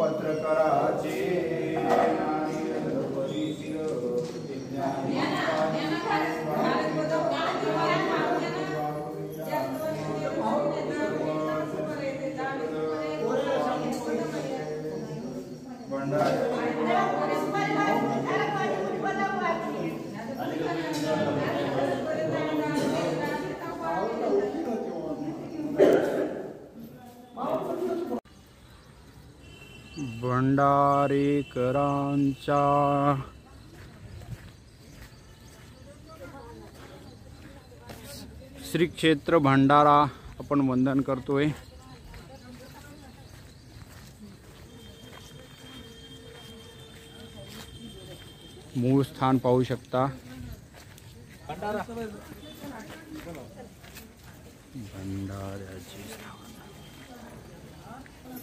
पत्रकाराचे भंडारेकरांच्या श्री क्षेत्र भंडारा आपण वंदन करतोय मूळ स्थान पाहू शकता स्थान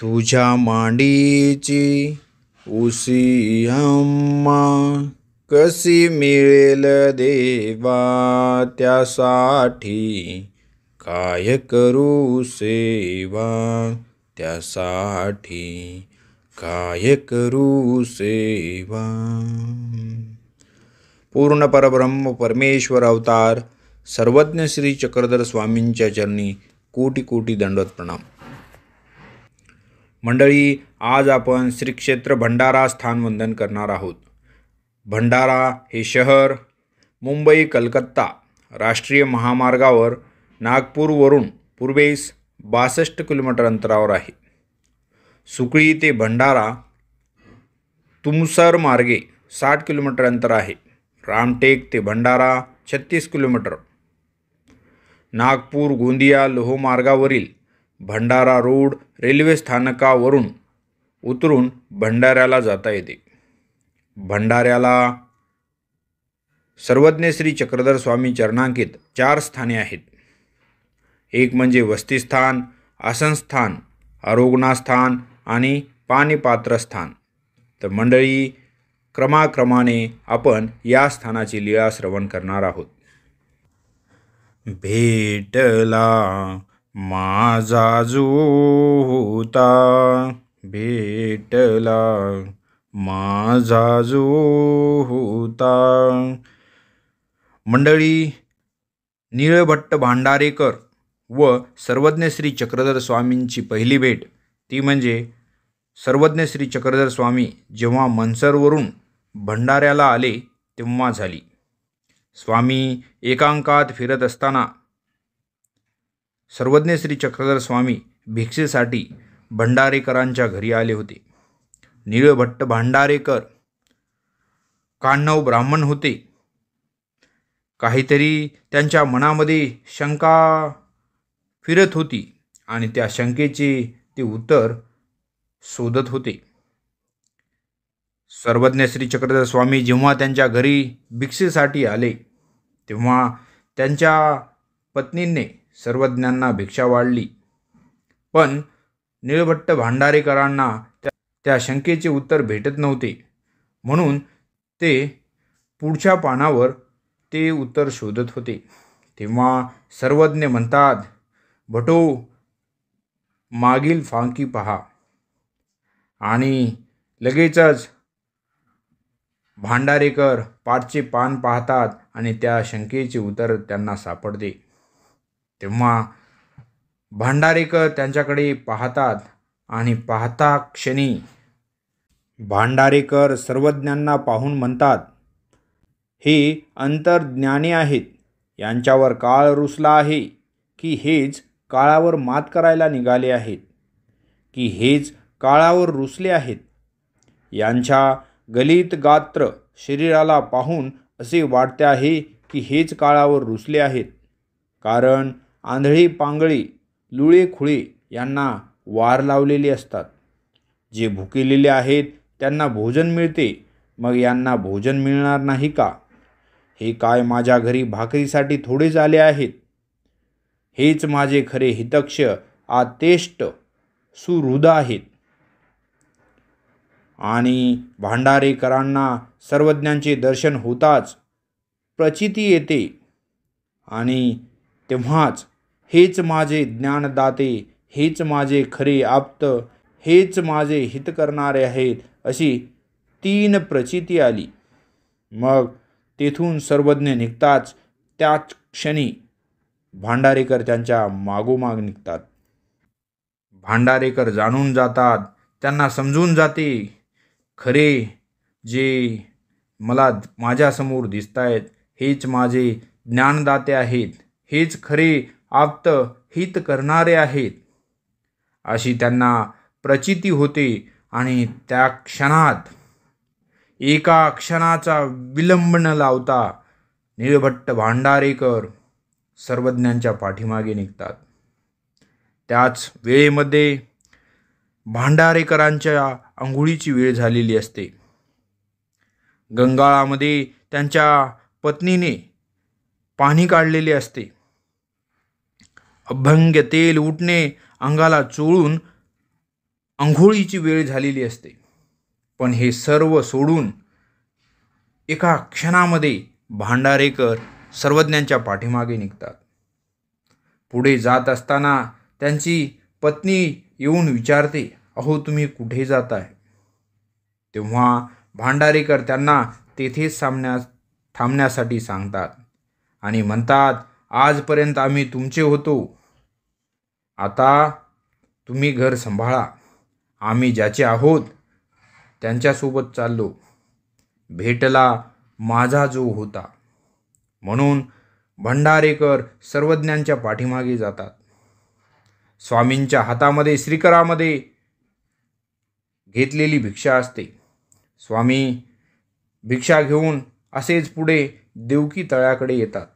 तुझ्या मांडीची उशी अम्मा कशी मिळेल देवा त्यासाठी काय करू सेवा त्यासाठी काय करू सेवा पूर्ण परब्रह्म परमेश्वर अवतार सर्वज्ञ श्री चक्रधर स्वामींच्या चरणी कोटी कोटी दंडवत प्रणाम मंडळी आज आपण श्री क्षेत्र भंडारा स्थान वंदन करणार आहोत भंडारा हे शहर मुंबई कलकत्ता राष्ट्रीय महामार्गावर नागपूरवरून पूर्वेस बासष्ट किलोमीटर अंतरावर आहे सुकळी ते भंडारा तुमसर मार्गे साठ किलोमीटर अंतर आहे रामटेक ते भंडारा छत्तीस किलोमीटर नागपूर गोंदिया लोहमार्गावरील भंडारा रोड रेल्वे स्थानकावरून उतरून भंडाऱ्याला जाता येते भंडाऱ्याला सर्वज्ञ श्री चक्रधर स्वामी चरणांकित चार स्थाने आहेत एक म्हणजे वस्तीस्थान आसनस्थान आरोग्नास्थान आणि पाणीपात्रस्थान तर मंडळी क्रमाक्रमाने आपण या स्थानाची लीळा श्रवण करणार आहोत भेटला माझा जो होता भेटला माझा जो होता मंडळी निळभट्ट भांडारेकर व सर्वज्ञ श्री चक्रधर स्वामींची पहिली भेट ती म्हणजे सर्वज्ञ श्री चक्रधर स्वामी जेव्हा मनसरवरून भंडाऱ्याला आले तेव्हा झाली स्वामी एकांकात फिरत असताना सर्वज्ञ श्री चक्रधर स्वामी भिक्षेसाठी भंडारेकरांच्या घरी आले होते निळभट्ट भांडारेकर काण्णव ब्राह्मण होते काहीतरी त्यांच्या मनामध्ये शंका फिरत होती आणि त्या शंकेचे ते उत्तर शोधत होते सर्वज्ञ श्री चक्रधर स्वामी जेव्हा त्यांच्या घरी भिक्षेसाठी आले तेव्हा त्यांच्या पत्नींनी सर्वज्ञांना भिक्षा वाढली पण निळभट्ट भांडारेकरांना त्या त्या शंकेचे उत्तर भेटत नव्हते म्हणून ते पुढच्या पानावर ते उत्तर शोधत होते तेव्हा सर्वज्ञ म्हणतात भटो मागील फांकी पहा आणि लगेचच भांडारेकर पाठचे पान पाहतात आणि त्या शंकेची उतर त्यांना सापडते तेव्हा भांडारेकर त्यांच्याकडे पाहतात आणि पाहता क्षणी भांडारेकर सर्वज्ञांना पाहून म्हणतात हे अंतर्ज्ञानी आहेत यांच्यावर काळ रुसला आहे की हेच काळावर मात करायला निघाले आहेत की हेच काळावर रुसले आहेत यांच्या गलित गात्र शरीराला पाहून असे वाटते आहे की हेच काळावर रुसले आहेत कारण आंधळी पांगळी लुळे खुळे यांना वार लावलेले असतात जे भुकेलेले आहेत त्यांना भोजन मिळते मग यांना भोजन मिळणार नाही का हे काय माझ्या घरी भाकरीसाठी थोडे झाले आहेत हेच माझे खरे हितक्ष आतेष्ट सुहृद आहेत आणि भांडारेकरांना सर्वज्ञांचे दर्शन होताच प्रचिती येते आणि तेव्हाच हेच माझे ज्ञानदाते हेच माझे खरे आप्त हेच माझे हित करणारे आहेत अशी तीन प्रचिती आली मग तेथून सर्वज्ञ निघताच त्याच क्षणी भांडारेकर त्यांच्या मागोमाग निघतात भांडारेकर जाणून जातात त्यांना समजून जाते खरे जे मला माझ्यासमोर दिसत आहेत हेच माझे ज्ञानदाते आहेत हेच खरे आप्त हित करणारे आहेत अशी त्यांना प्रचिती होते आणि त्या क्षणात एका क्षणाचा विलंब न लावता निळभट्ट भांडारेकर सर्वज्ञांच्या पाठीमागे निघतात त्याच वेळेमध्ये भांडारेकरांच्या अंघोळीची वेळ झालेली असते गंगाळामध्ये त्यांच्या पत्नीने पाणी काढलेले असते अभंग तेल उठणे अंगाला चोळून आंघोळीची वेळ झालेली असते पण हे सर्व सोडून एका क्षणामध्ये भांडारेकर सर्वज्ञांच्या पाठीमागे निघतात पुढे जात असताना त्यांची पत्नी येऊन विचारते अहो तुम्ही कुठे जात आहे तेव्हा भांडारेकर त्यांना तेथेच थांबण्या थांबण्यासाठी सांगतात आणि म्हणतात आजपर्यंत आम्ही तुमचे होतो आता तुम्ही घर सांभाळा आम्ही ज्याचे आहोत त्यांच्यासोबत चाललो भेटला माझा जो होता म्हणून भंडारेकर सर्वज्ञांच्या पाठीमागे जातात स्वामींच्या हातामध्ये श्रीकरामध्ये घेतलेली भिक्षा असते स्वामी भिक्षा घेऊन असेच पुढे देवकी तळ्याकडे येतात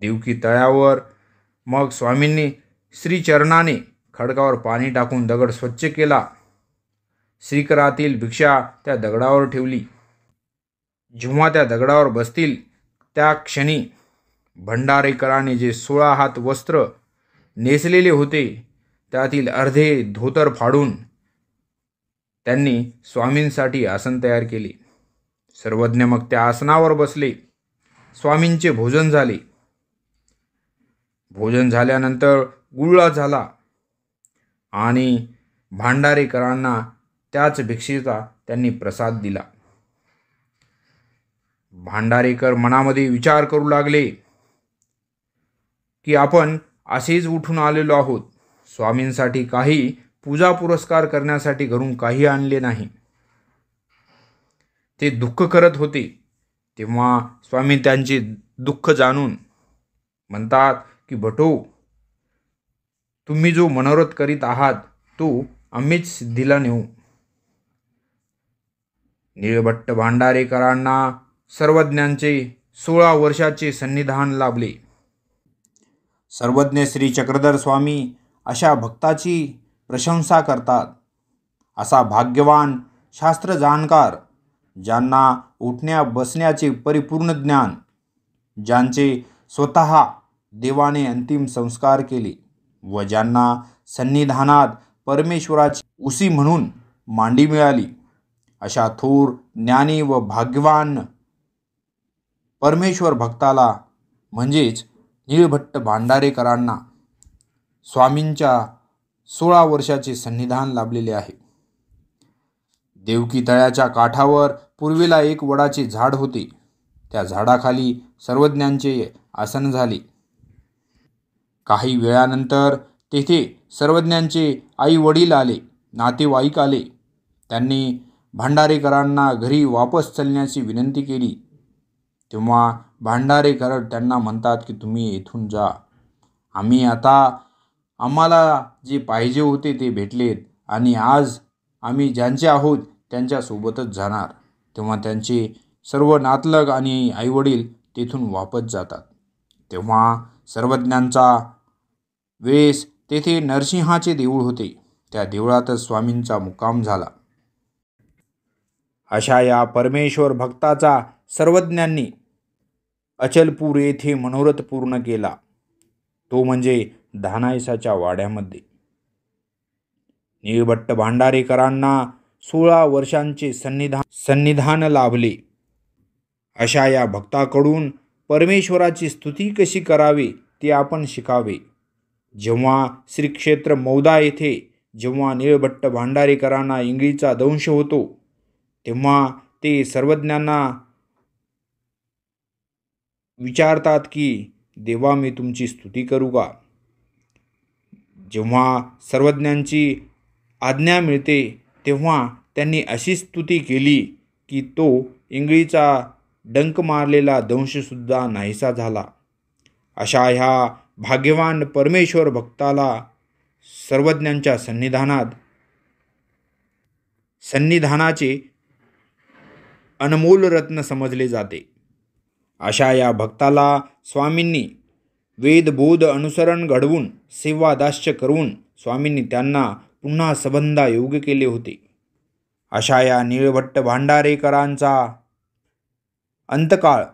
देवकी तळ्यावर मग स्वामींनी श्रीचरणाने खडकावर पाणी टाकून दगड स्वच्छ केला श्रीकरातील भिक्षा त्या दगडावर ठेवली जेव्हा त्या दगडावर बसतील त्या क्षणी भंडारेकराने जे सोळा हात वस्त्र नेसलेले होते त्यातील अर्धे धोतर फाडून त्यांनी स्वामींसाठी आसन तयार केले सर्वज्ञ मग त्या आसनावर बसले स्वामींचे भोजन झाले भोजन झाल्यानंतर गुळळा झाला आणि भांडारेकरांना त्याच भिक्षेचा त्यांनी प्रसाद दिला भांडारेकर मनामध्ये विचार करू लागले की आपण असेच उठून आलेलो आहोत स्वामींसाठी काही पूजा पुरस्कार करण्यासाठी घरून काही आणले नाही ते दुःख करत होते तेव्हा स्वामी त्यांचे दुःख जाणून म्हणतात की भटो तुम्ही जो मनोरथ करीत आहात तो आम्हीच सिद्धीला नेऊ निळभट्ट भांडारेकरांना सर्वज्ञांचे सोळा वर्षाचे सन्निधान लाभले सर्वज्ञ श्री चक्रधर स्वामी अशा भक्ताची प्रशंसा करतात असा भाग्यवान शास्त्र जाणकार ज्यांना उठण्या बसण्याचे परिपूर्ण ज्ञान ज्यांचे स्वतः देवाने अंतिम संस्कार केले व ज्यांना सन्निधानात परमेश्वराची उसी म्हणून मांडी मिळाली अशा थोर ज्ञानी व भाग्यवान परमेश्वर भक्ताला म्हणजेच नीळभट्ट भांडारेकरांना स्वामींच्या सोळा वर्षाचे संनिधान लाभलेले आहे देवकी तळ्याच्या काठावर पूर्वीला एक वडाचे झाड होते त्या झाडाखाली सर्वज्ञांचे आसन झाले काही वेळानंतर तेथे सर्वज्ञांचे आई वडील आले नातेवाईक आले त्यांनी भांडारेकरांना घरी वापस चलण्याची विनंती केली तेव्हा भांडारेकर त्यांना म्हणतात की तुम्ही येथून जा आम्ही आता आम्हाला जे पाहिजे होते ते भेटलेत आणि आज आम्ही ज्यांचे आहोत त्यांच्यासोबतच जाणार तेव्हा त्यांचे सर्व नातलग आणि आईवडील तेथून वापस जातात तेव्हा सर्वज्ञांचा वेस तेथे नरसिंहाचे देऊळ होते त्या देवळातच स्वामींचा मुकाम झाला अशा या परमेश्वर भक्ताचा सर्वज्ञांनी अचलपूर येथे मनोरथ पूर्ण केला तो म्हणजे धानायसाच्या वाड्यामध्ये निळभट्ट भांडारेकरांना सोळा वर्षांचे सन्निधान सन्निधान लाभले अशा या भक्ताकडून परमेश्वराची स्तुती कशी करावी ते आपण शिकावे जेव्हा श्रीक्षेत्र मौदा येथे जेव्हा निळभट्ट भांडारेकरांना इंगळीचा दंश होतो तेव्हा ते सर्वज्ञांना विचारतात की देवा मी तुमची स्तुती करू का जेव्हा सर्वज्ञांची आज्ञा मिळते तेव्हा त्यांनी अशी स्तुती केली की तो इंगळीचा डंक मारलेला दंशसुद्धा नाहीसा झाला अशा ह्या भाग्यवान परमेश्वर भक्ताला सर्वज्ञांच्या सन्निधानात सन्निधानाचे अनमोल रत्न समजले जाते अशा या भक्ताला स्वामींनी वेदबोध अनुसरण घडवून सेवादास्य करून स्वामींनी त्यांना पुन्हा सबंधा योग केले होते अशा या निळभट्ट भांडारेकरांचा अंतकाळ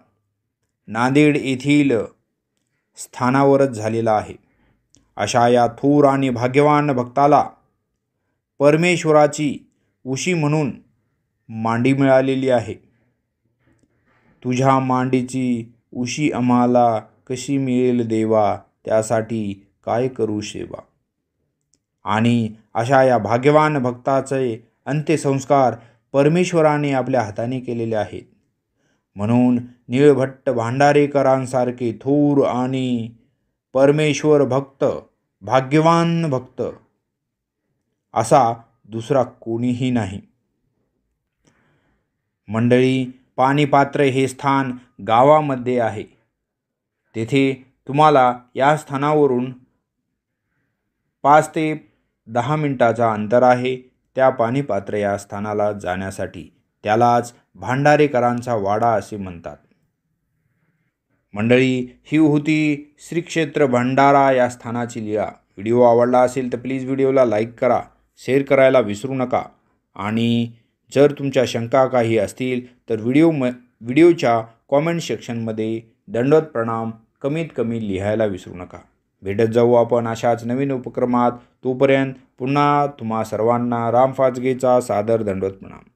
नांदेड येथील स्थानावरच झालेला आहे अशा या थोर आणि भाग्यवान भक्ताला परमेश्वराची उशी म्हणून मांडी मिळालेली आहे तुझ्या मांडीची उशी आम्हाला कशी मिळेल देवा त्यासाठी काय करू शेवा आणि अशा या भाग्यवान भक्ताचे अंत्यसंस्कार परमेश्वराने आपल्या हाताने केलेले आहेत म्हणून निळभट्ट भांडारेकरांसारखे थोर आणि परमेश्वर भक्त भाग्यवान भक्त असा दुसरा कोणीही नाही मंडळी पाणीपात्र हे स्थान गावामध्ये आहे तेथे तुम्हाला या स्थानावरून पाच ते दहा मिनटाचा अंतर आहे त्या पाणीपात्र या स्थानाला जाण्यासाठी त्यालाच भांडारेकरांचा वाडा असे म्हणतात मंडळी ही होती श्रीक्षेत्र भंडारा या स्थानाची लिहा व्हिडिओ आवडला असेल तर प्लीज व्हिडिओला लाईक करा शेअर करायला विसरू नका आणि जर तुमच्या शंका काही असतील तर व्हिडिओ म व्हिडिओच्या कॉमेंट सेक्शनमध्ये दंडवत प्रणाम कमीत कमी लिहायला विसरू नका भेटत जाऊ आपण अशाच नवीन उपक्रमात तोपर्यंत पुन्हा तुम्हा सर्वांना राम फाजगेचा सादर दंडवत प्रणाम